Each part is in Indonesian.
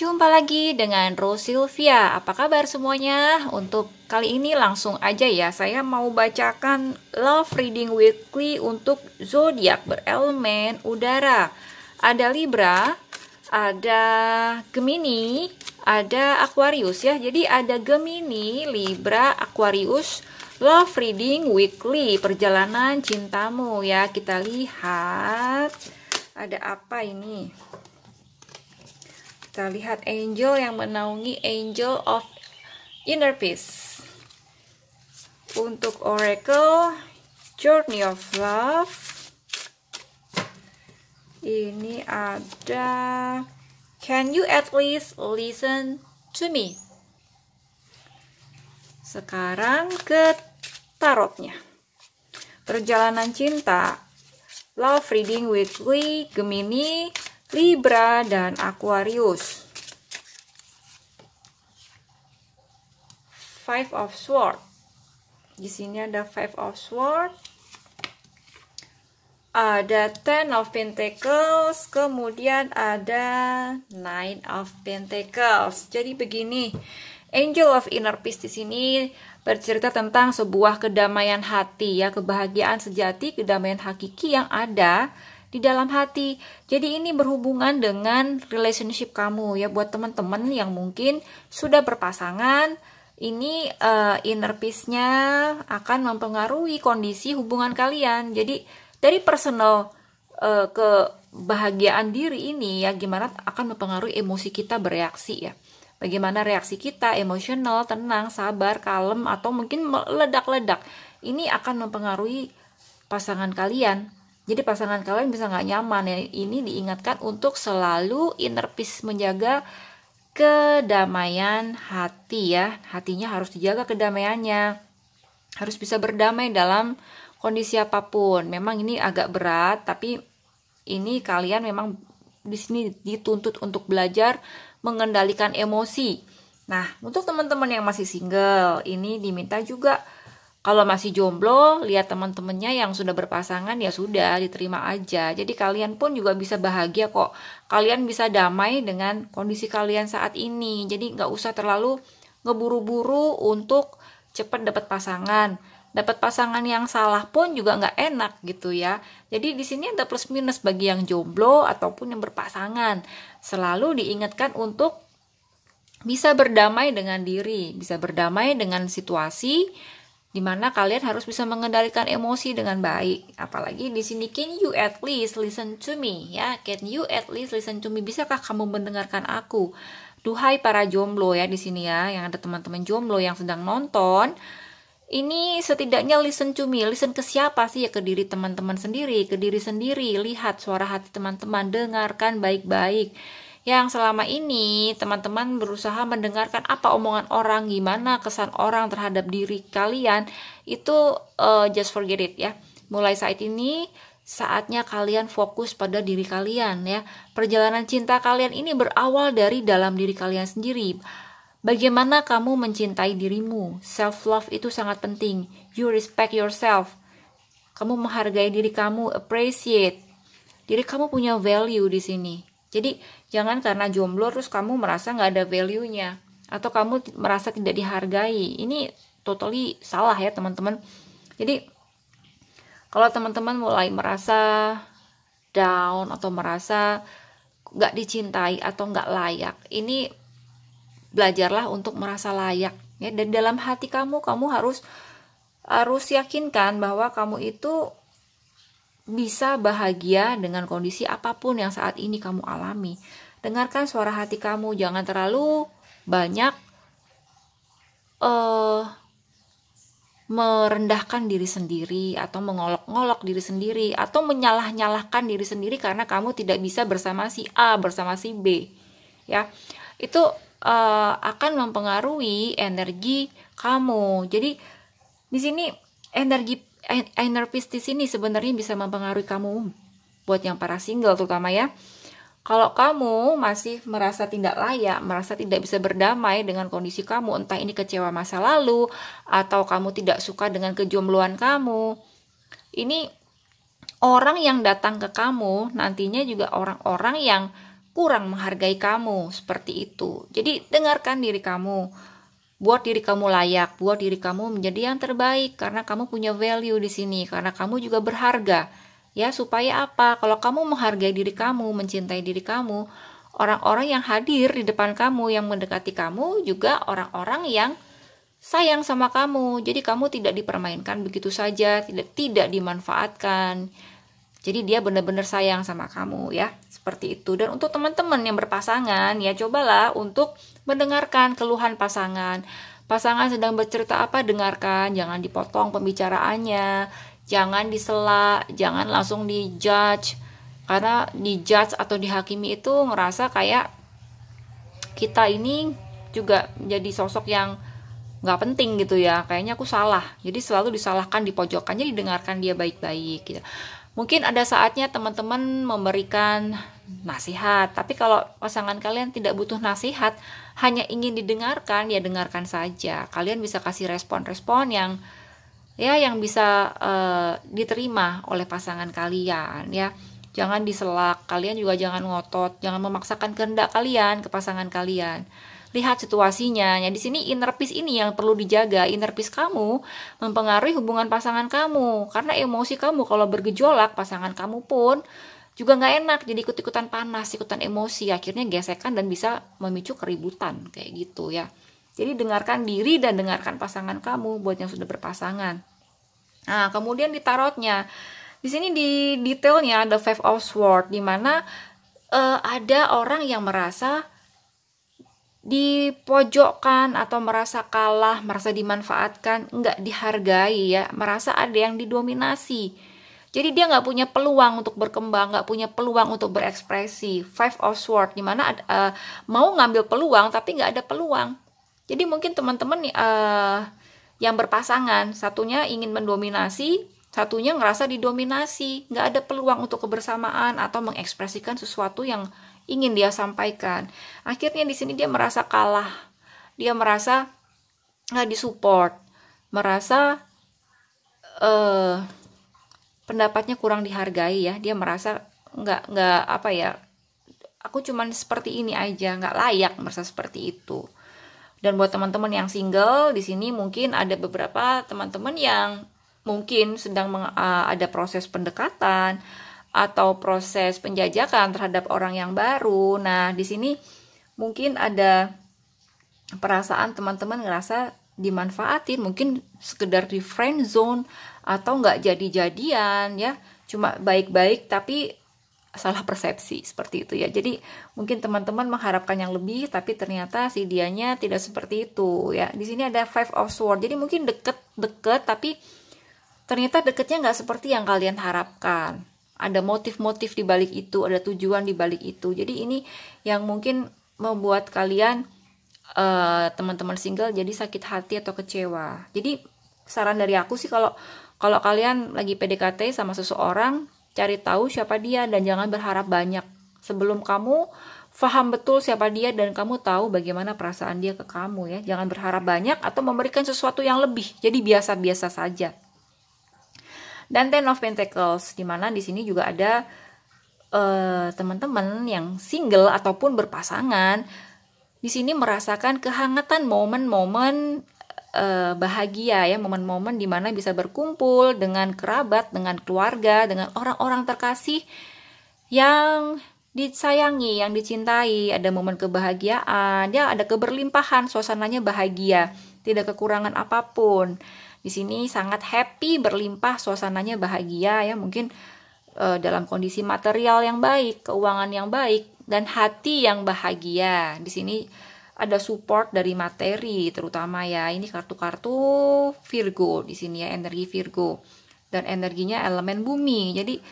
Jumpa lagi dengan Rose Sylvia. Apa kabar semuanya? Untuk kali ini langsung aja ya, saya mau bacakan Love Reading Weekly untuk zodiak berelemen udara. Ada Libra, ada Gemini, ada Aquarius ya. Jadi ada Gemini, Libra, Aquarius, Love Reading Weekly, perjalanan cintamu ya. Kita lihat ada apa ini? Kita lihat angel yang menaungi angel of inner peace. Untuk oracle journey of love ini ada can you at least listen to me? Sekarang ke tarotnya. Perjalanan cinta. Love reading weekly Gemini Libra, dan Aquarius. Five of Swords. Di sini ada Five of Swords. Ada Ten of Pentacles, kemudian ada Nine of Pentacles. Jadi begini, Angel of Inner Peace di sini bercerita tentang sebuah kedamaian hati ya, kebahagiaan sejati, kedamaian hakiki yang ada di dalam hati. Jadi ini berhubungan dengan relationship kamu ya buat teman-teman yang mungkin sudah berpasangan. Ini uh, inner peace-nya akan mempengaruhi kondisi hubungan kalian. Jadi dari personal uh, eh, bahagiaan diri ini ya gimana akan mempengaruhi emosi kita bereaksi ya bagaimana reaksi kita emosional, tenang, sabar, kalem atau mungkin meledak-ledak. Ini akan mempengaruhi pasangan kalian. Jadi pasangan kalian bisa nggak nyaman ya. Ini diingatkan untuk selalu inner peace menjaga kedamaian hati ya. Hatinya harus dijaga kedamaiannya. Harus bisa berdamai dalam kondisi apapun. Memang ini agak berat tapi ini kalian memang di sini dituntut untuk belajar mengendalikan emosi. Nah, untuk teman-teman yang masih single, ini diminta juga kalau masih jomblo lihat teman-temannya yang sudah berpasangan ya sudah diterima aja jadi kalian pun juga bisa bahagia kok kalian bisa damai dengan kondisi kalian saat ini jadi nggak usah terlalu ngeburu-buru untuk cepat dapat pasangan dapat pasangan yang salah pun juga nggak enak gitu ya. Jadi di sini ada plus minus bagi yang jomblo ataupun yang berpasangan. Selalu diingatkan untuk bisa berdamai dengan diri, bisa berdamai dengan situasi, dimana kalian harus bisa mengendalikan emosi dengan baik. Apalagi di sini can you at least listen to me ya? Can you at least listen to me? Bisakah kamu mendengarkan aku? Duhai para jomblo ya di sini ya, yang ada teman-teman jomblo yang sedang nonton. Ini setidaknya listen to me, listen ke siapa sih ya ke diri teman-teman sendiri, ke diri sendiri, lihat suara hati teman-teman, dengarkan baik-baik yang selama ini teman-teman berusaha mendengarkan apa omongan orang, gimana kesan orang terhadap diri kalian, itu uh, just forget it ya. Mulai saat ini saatnya kalian fokus pada diri kalian ya. Perjalanan cinta kalian ini berawal dari dalam diri kalian sendiri. Bagaimana kamu mencintai dirimu? Self love itu sangat penting. You respect yourself. Kamu menghargai diri kamu, appreciate. Diri kamu punya value di sini. Jadi jangan karena jomblo terus kamu merasa nggak ada value-nya atau kamu merasa tidak dihargai. Ini totally salah ya teman-teman. Jadi kalau teman-teman mulai merasa down atau merasa nggak dicintai atau nggak layak, ini belajarlah untuk merasa layak ya. Dan dalam hati kamu, kamu harus harus yakinkan bahwa kamu itu bisa bahagia dengan kondisi apapun yang saat ini kamu alami. Dengarkan suara hati kamu, jangan terlalu banyak uh, merendahkan diri sendiri atau mengolok-ngolok diri sendiri atau menyalah-nyalahkan diri sendiri karena kamu tidak bisa bersama si A bersama si B ya itu uh, akan mempengaruhi energi kamu jadi di sini energi inner peace di sini sebenarnya bisa mempengaruhi kamu buat yang para single terutama ya. Kalau kamu masih merasa tidak layak, merasa tidak bisa berdamai dengan kondisi kamu, entah ini kecewa masa lalu atau kamu tidak suka dengan kejombloan kamu. Ini orang yang datang ke kamu nantinya juga orang-orang yang kurang menghargai kamu seperti itu. Jadi dengarkan diri kamu buat diri kamu layak, buat diri kamu menjadi yang terbaik karena kamu punya value di sini, karena kamu juga berharga. Ya, supaya apa? Kalau kamu menghargai diri kamu, mencintai diri kamu, orang-orang yang hadir di depan kamu, yang mendekati kamu juga orang-orang yang sayang sama kamu. Jadi kamu tidak dipermainkan begitu saja, tidak tidak dimanfaatkan. Jadi dia benar-benar sayang sama kamu ya seperti itu. Dan untuk teman-teman yang berpasangan, ya cobalah untuk mendengarkan keluhan pasangan. Pasangan sedang bercerita apa, dengarkan, jangan dipotong pembicaraannya, jangan disela, jangan langsung dijudge. Karena dijudge atau dihakimi itu ngerasa kayak kita ini juga jadi sosok yang nggak penting gitu ya kayaknya aku salah jadi selalu disalahkan di pojokannya didengarkan dia baik-baik gitu mungkin ada saatnya teman-teman memberikan nasihat tapi kalau pasangan kalian tidak butuh nasihat hanya ingin didengarkan ya dengarkan saja kalian bisa kasih respon-respon yang ya yang bisa uh, diterima oleh pasangan kalian ya jangan diselak kalian juga jangan ngotot jangan memaksakan kehendak kalian ke pasangan kalian lihat situasinya. Ya di sini inner peace ini yang perlu dijaga. Inner peace kamu mempengaruhi hubungan pasangan kamu karena emosi kamu kalau bergejolak pasangan kamu pun juga nggak enak jadi ikut-ikutan panas, ikutan emosi, akhirnya gesekan dan bisa memicu keributan kayak gitu ya. Jadi dengarkan diri dan dengarkan pasangan kamu buat yang sudah berpasangan. Nah, kemudian di tarotnya. Di sini di detailnya ada Five of swords di mana uh, ada orang yang merasa dipojokkan atau merasa kalah, merasa dimanfaatkan, nggak dihargai ya, merasa ada yang didominasi. Jadi dia nggak punya peluang untuk berkembang, nggak punya peluang untuk berekspresi. Five of Swords, dimana uh, eh, mau ngambil peluang tapi nggak ada peluang. Jadi mungkin teman-teman uh, yang berpasangan, satunya ingin mendominasi, satunya ngerasa didominasi, nggak ada peluang untuk kebersamaan atau mengekspresikan sesuatu yang ingin dia sampaikan. Akhirnya di sini dia merasa kalah. Dia merasa nggak disupport, merasa eh pendapatnya kurang dihargai ya. Dia merasa nggak nggak apa ya aku cuman seperti ini aja nggak layak merasa seperti itu dan buat teman-teman yang single di sini mungkin ada beberapa teman-teman yang mungkin sedang uh, ada proses pendekatan atau proses penjajakan terhadap orang yang baru. Nah, di sini mungkin ada perasaan teman-teman ngerasa dimanfaatin, mungkin sekedar di friend zone atau nggak jadi-jadian ya, cuma baik-baik tapi salah persepsi seperti itu ya. Jadi mungkin teman-teman mengharapkan yang lebih tapi ternyata si dianya tidak seperti itu ya. Di sini ada five of sword. Jadi mungkin deket-deket tapi ternyata deketnya nggak seperti yang kalian harapkan ada motif-motif di balik itu, ada tujuan di balik itu. Jadi ini yang mungkin membuat kalian eh, teman-teman uh, single jadi sakit hati atau kecewa. Jadi saran dari aku sih kalau kalau kalian lagi PDKT sama seseorang, cari tahu siapa dia dan jangan berharap banyak. Sebelum kamu faham betul siapa dia dan kamu tahu bagaimana perasaan dia ke kamu ya. Jangan berharap banyak atau memberikan sesuatu yang lebih. Jadi biasa-biasa saja dan Ten of Pentacles dimana di sini juga ada teman eh, teman-teman yang single ataupun berpasangan di sini merasakan kehangatan momen-momen uh, bahagia ya momen-momen dimana bisa berkumpul dengan kerabat dengan keluarga dengan orang-orang terkasih yang disayangi, yang dicintai, ada momen kebahagiaan, ya ada keberlimpahan, suasananya bahagia, tidak kekurangan apapun. Di sini sangat happy, berlimpah, suasananya bahagia ya, mungkin e, dalam kondisi material yang baik, keuangan yang baik, dan hati yang bahagia. Di sini ada support dari materi terutama ya. Ini kartu-kartu Virgo di sini ya, energi Virgo. Dan energinya elemen bumi. Jadi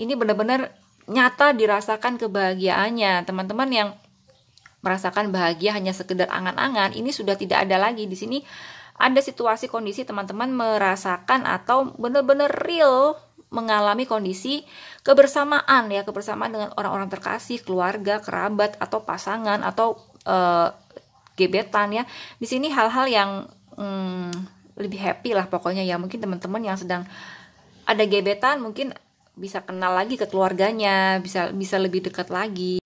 ini benar-benar nyata dirasakan kebahagiaannya. Teman-teman yang merasakan bahagia hanya sekedar angan-angan, ini sudah tidak ada lagi di sini ada situasi kondisi teman-teman merasakan atau benar-benar real mengalami kondisi kebersamaan ya kebersamaan dengan orang-orang terkasih keluarga kerabat atau pasangan atau uh, gebetan ya di sini hal-hal yang hmm, lebih happy lah pokoknya ya mungkin teman-teman yang sedang ada gebetan mungkin bisa kenal lagi ke keluarganya bisa bisa lebih dekat lagi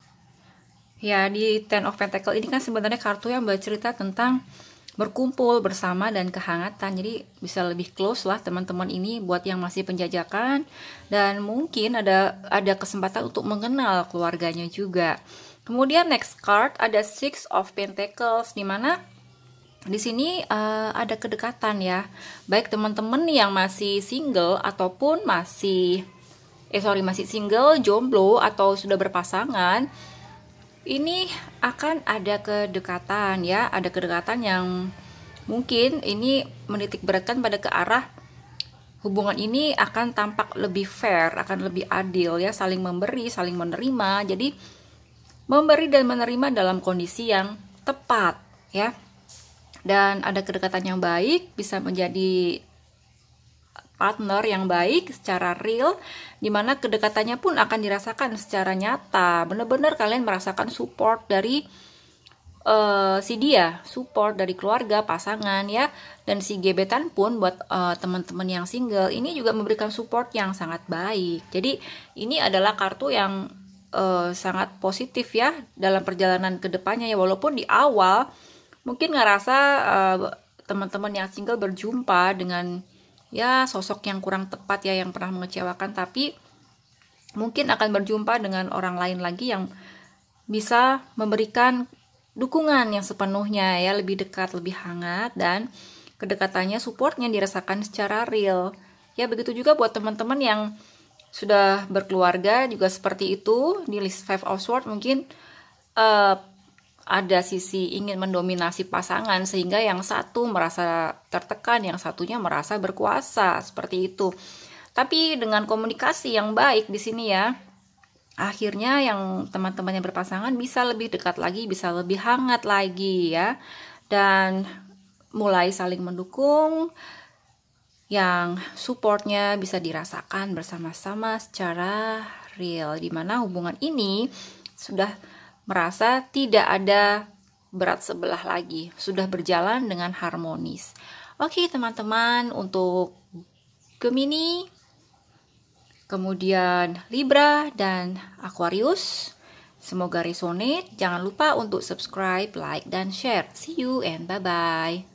ya di Ten of Pentacle ini kan sebenarnya kartu yang bercerita tentang berkumpul bersama dan kehangatan jadi bisa lebih close lah teman-teman ini buat yang masih penjajakan dan mungkin ada ada kesempatan untuk mengenal keluarganya juga kemudian next card ada six of pentacles di mana di sini uh, ada kedekatan ya baik teman-teman yang masih single ataupun masih eh sorry masih single jomblo atau sudah berpasangan ini akan ada kedekatan ya, ada kedekatan yang mungkin ini menitik beratkan pada ke arah hubungan ini akan tampak lebih fair, akan lebih adil ya, saling memberi, saling menerima. Jadi memberi dan menerima dalam kondisi yang tepat ya. Dan ada kedekatan yang baik bisa menjadi partner yang baik secara real dimana kedekatannya pun akan dirasakan secara nyata bener-bener kalian merasakan support dari uh, si dia support dari keluarga pasangan ya dan si gebetan pun buat uh, teman-teman yang single ini juga memberikan support yang sangat baik jadi ini adalah kartu yang uh, sangat positif ya dalam perjalanan kedepannya ya walaupun di awal mungkin ngerasa uh, teman-teman yang single berjumpa dengan ya sosok yang kurang tepat ya yang pernah mengecewakan tapi mungkin akan berjumpa dengan orang lain lagi yang bisa memberikan dukungan yang sepenuhnya ya lebih dekat lebih hangat dan kedekatannya supportnya dirasakan secara real ya begitu juga buat teman-teman yang sudah berkeluarga juga seperti itu di list five of sword mungkin uh, ada sisi ingin mendominasi pasangan sehingga yang satu merasa tertekan, yang satunya merasa berkuasa, seperti itu. Tapi dengan komunikasi yang baik di sini ya, akhirnya yang teman-temannya berpasangan bisa lebih dekat lagi, bisa lebih hangat lagi ya. Dan mulai saling mendukung yang supportnya bisa dirasakan bersama-sama secara real di mana hubungan ini sudah merasa tidak ada berat sebelah lagi, sudah berjalan dengan harmonis. Oke, teman-teman, untuk Gemini, kemudian Libra dan Aquarius. Semoga resonate. Jangan lupa untuk subscribe, like, dan share. See you and bye-bye.